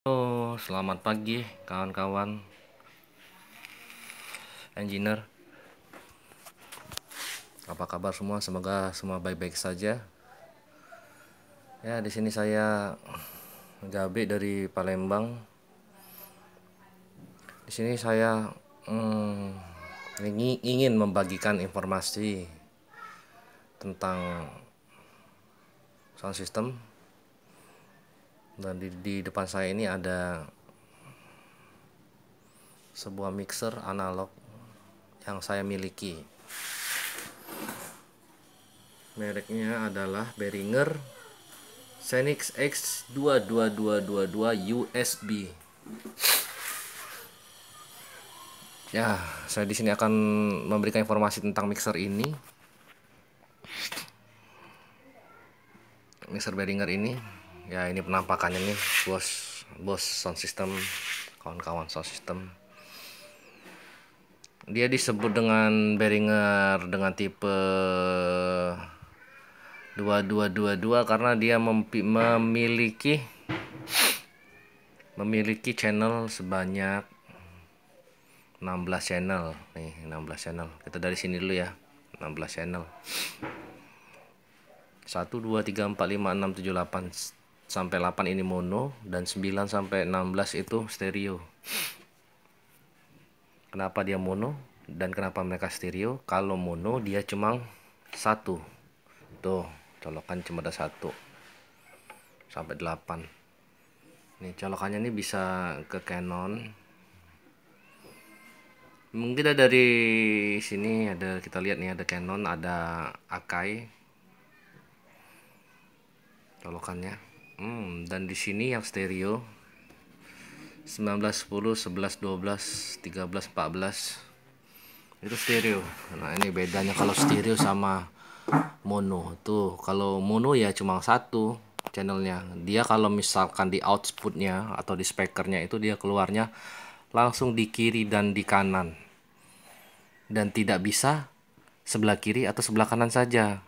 Halo, oh, selamat pagi kawan-kawan engineer. Apa kabar semua? Semoga semua baik-baik saja. Ya, di sini saya Gabe dari Palembang. Di sini saya hmm, ingin membagikan informasi tentang sound system dan nah, di, di depan saya ini ada sebuah mixer analog yang saya miliki mereknya adalah Behringer Senix X22222 USB ya saya di sini akan memberikan informasi tentang mixer ini mixer Behringer ini ya ini penampakannya nih bos bos sound system kawan-kawan sound system dia disebut dengan Beringer dengan tipe 2222 karena dia memiliki memiliki channel sebanyak 16 channel nih 16 channel kita dari sini dulu ya 16 channel 1 2 3 4 5 6 7 8 sampai 8 ini mono dan 9 sampai 16 itu stereo kenapa dia mono dan kenapa mereka stereo kalau mono dia cuma satu tuh colokan cuma ada satu sampai 8 nih colokannya ini bisa ke Canon mungkin ada dari sini ada kita lihat nih ada Canon ada Akai colokannya Hmm, dan di sini yang stereo 19 10 11 12 13 14 itu stereo. Nah, ini bedanya kalau stereo sama mono. Tuh, kalau mono ya cuma satu channelnya. Dia kalau misalkan di outputnya atau di speakernya itu dia keluarnya langsung di kiri dan di kanan. Dan tidak bisa sebelah kiri atau sebelah kanan saja.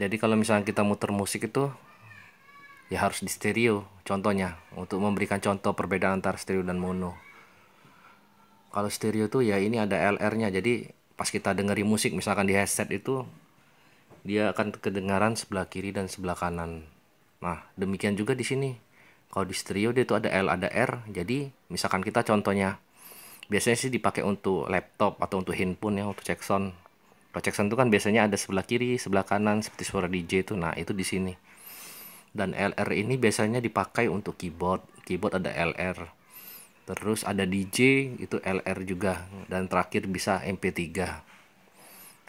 Jadi kalau misalnya kita muter musik itu ya harus di stereo contohnya untuk memberikan contoh perbedaan antara stereo dan mono kalau stereo tuh ya ini ada LR nya jadi pas kita dengerin musik misalkan di headset itu dia akan kedengaran sebelah kiri dan sebelah kanan nah demikian juga di sini kalau di stereo dia itu ada L ada R jadi misalkan kita contohnya biasanya sih dipakai untuk laptop atau untuk handphone ya untuk cek sound kalau cek sound itu kan biasanya ada sebelah kiri sebelah kanan seperti suara DJ itu nah itu di sini dan LR ini biasanya dipakai untuk keyboard keyboard ada LR terus ada DJ itu LR juga dan terakhir bisa MP3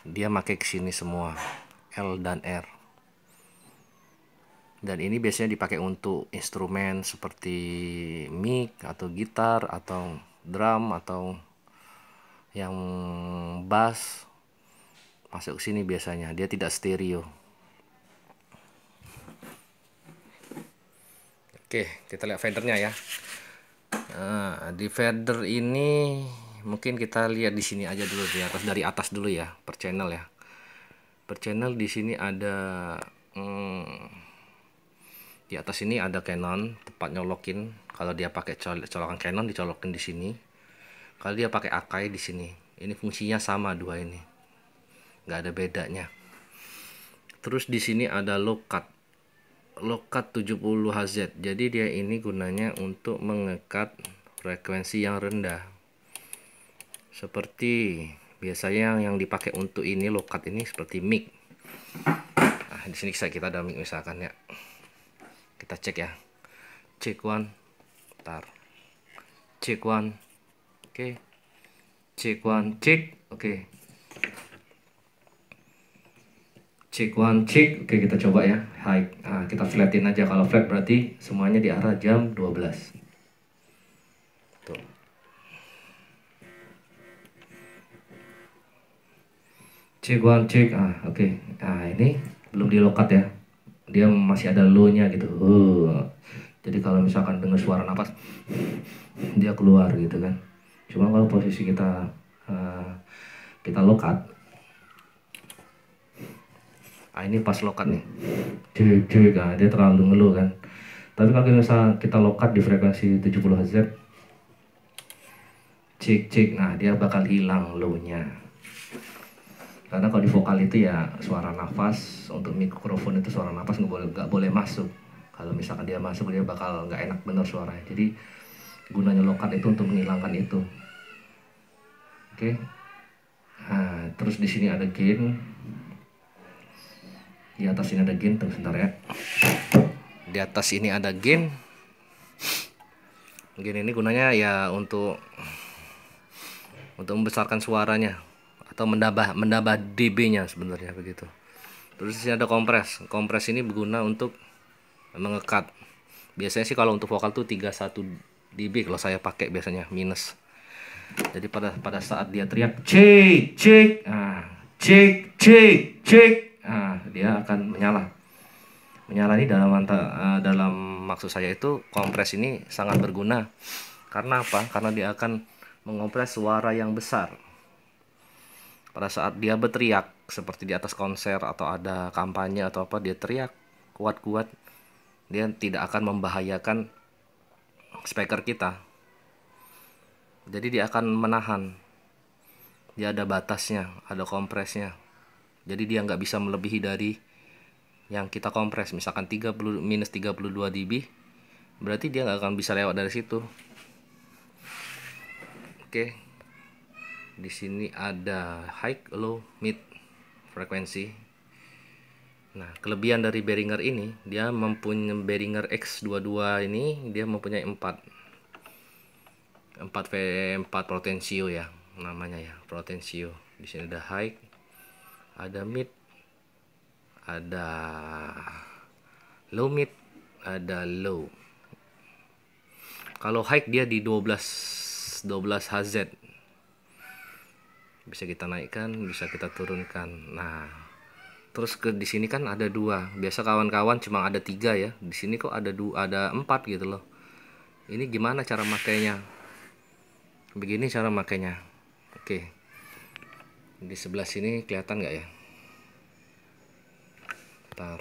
dia pakai kesini semua L dan R dan ini biasanya dipakai untuk instrumen seperti mic atau gitar atau drum atau yang bass masuk sini biasanya dia tidak stereo Oke, kita lihat vendernya ya. Nah, di fader ini mungkin kita lihat di sini aja dulu di atas dari atas dulu ya, per channel ya. Per channel di sini ada hmm, di atas ini ada Canon tempat nyolokin kalau dia pakai col colokan Canon dicolokin di sini kalau dia pakai Akai di sini ini fungsinya sama dua ini nggak ada bedanya terus di sini ada low cut lokat 70 Hz. Jadi dia ini gunanya untuk mengekat frekuensi yang rendah. Seperti biasanya yang dipakai untuk ini lokat ini seperti mic. Nah, di sini kita ada mic misalkan ya. Kita cek ya. Cek one. Tar. Cek one. Oke. Okay. Cek one, cek. Oke. Okay. Check one, check. Oke, kita coba ya. Hai, Nah, kita flatin aja. Kalau flat berarti semuanya di arah jam 12. Cek Check one, check. Ah, oke. Okay. Nah, ini belum dilokat ya. Dia masih ada low-nya gitu. Uh. Jadi kalau misalkan dengar suara nafas dia keluar gitu kan. Cuma kalau posisi kita uh, kita lokat, ah ini pas lokat nih cuy cuy kan dia terlalu ngeluh kan tapi kalau misal kita lokat di frekuensi 70 Hz cik cik nah dia bakal hilang low nya karena kalau di vokal itu ya suara nafas untuk mikrofon itu suara nafas nggak boleh nggak boleh masuk kalau misalkan dia masuk dia bakal nggak enak bener suaranya jadi gunanya lokat itu untuk menghilangkan itu oke okay. nah terus di sini ada gain di atas ini ada gain tunggu sebentar ya di atas ini ada gain gain ini gunanya ya untuk untuk membesarkan suaranya atau menambah menambah dB nya sebenarnya begitu terus di sini ada kompres kompres ini berguna untuk mengekat biasanya sih kalau untuk vokal tuh 31 dB kalau saya pakai biasanya minus jadi pada pada saat dia teriak cek cek ah cek cek cek dia akan menyala. Menyala ini dalam uh, dalam maksud saya itu kompres ini sangat berguna. Karena apa? Karena dia akan mengompres suara yang besar. Pada saat dia berteriak seperti di atas konser atau ada kampanye atau apa dia teriak kuat-kuat dia tidak akan membahayakan speaker kita. Jadi dia akan menahan. Dia ada batasnya, ada kompresnya jadi dia nggak bisa melebihi dari yang kita kompres misalkan 30 minus 32 dB berarti dia nggak akan bisa lewat dari situ oke di sini ada high low mid frekuensi nah kelebihan dari beringer ini dia mempunyai beringer X22 ini dia mempunyai 4 4 V4 potensio ya namanya ya potensio di sini ada high ada mid, ada low mid ada low kalau high dia di 12 12 HZ bisa kita naikkan bisa kita turunkan nah terus ke di sini kan ada dua biasa kawan-kawan cuma ada tiga ya di sini kok ada dua ada empat gitu loh ini gimana cara makainya begini cara makainya oke okay di sebelah sini kelihatan nggak ya ntar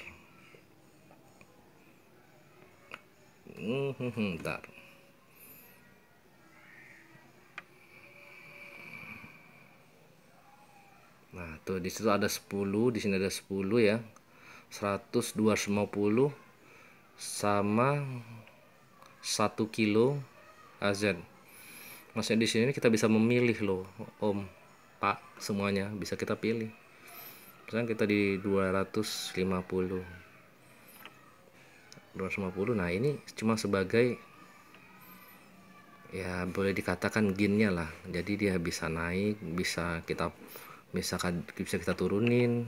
hmm, ntar nah tuh di situ ada 10 di sini ada 10 ya 100 250 sama 1 kilo AZ maksudnya di sini kita bisa memilih loh om pak semuanya bisa kita pilih misalnya kita di 250 250 nah ini cuma sebagai ya boleh dikatakan ginnya lah jadi dia bisa naik bisa kita misalkan bisa kita turunin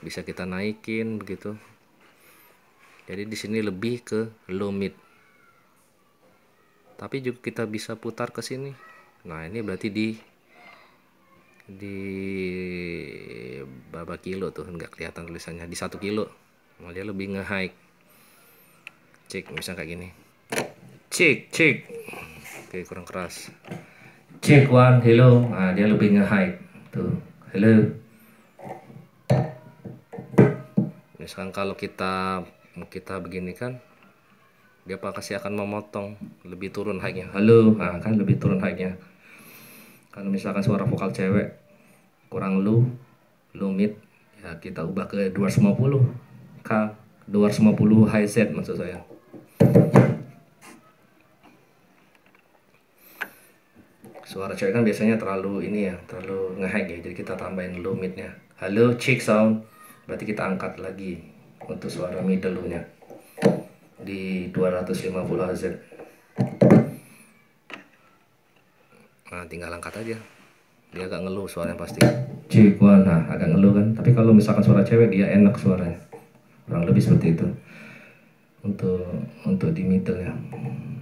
bisa kita naikin begitu jadi di sini lebih ke low mid tapi juga kita bisa putar ke sini nah ini berarti di di berapa kilo tuh nggak kelihatan tulisannya di satu kilo malah dia lebih nge hike cek misal kayak gini cek cek oke kurang keras cek one hello nah, dia lebih nge hike tuh hello misalkan kalau kita kita begini kan dia pasti akan memotong lebih turun hike nya halo nah, kan lebih turun hike nya kalau misalkan suara vokal cewek kurang lu lumit ya kita ubah ke 250 k 250 high set maksud saya suara cewek kan biasanya terlalu ini ya terlalu ngehack ya jadi kita tambahin lumitnya halo chick sound berarti kita angkat lagi untuk suara middle nya di 250 Hz nah tinggal angkat aja dia agak ngeluh suaranya pasti cewek wah nah agak ngeluh kan tapi kalau misalkan suara cewek dia enak suaranya kurang lebih seperti itu untuk untuk di middle ya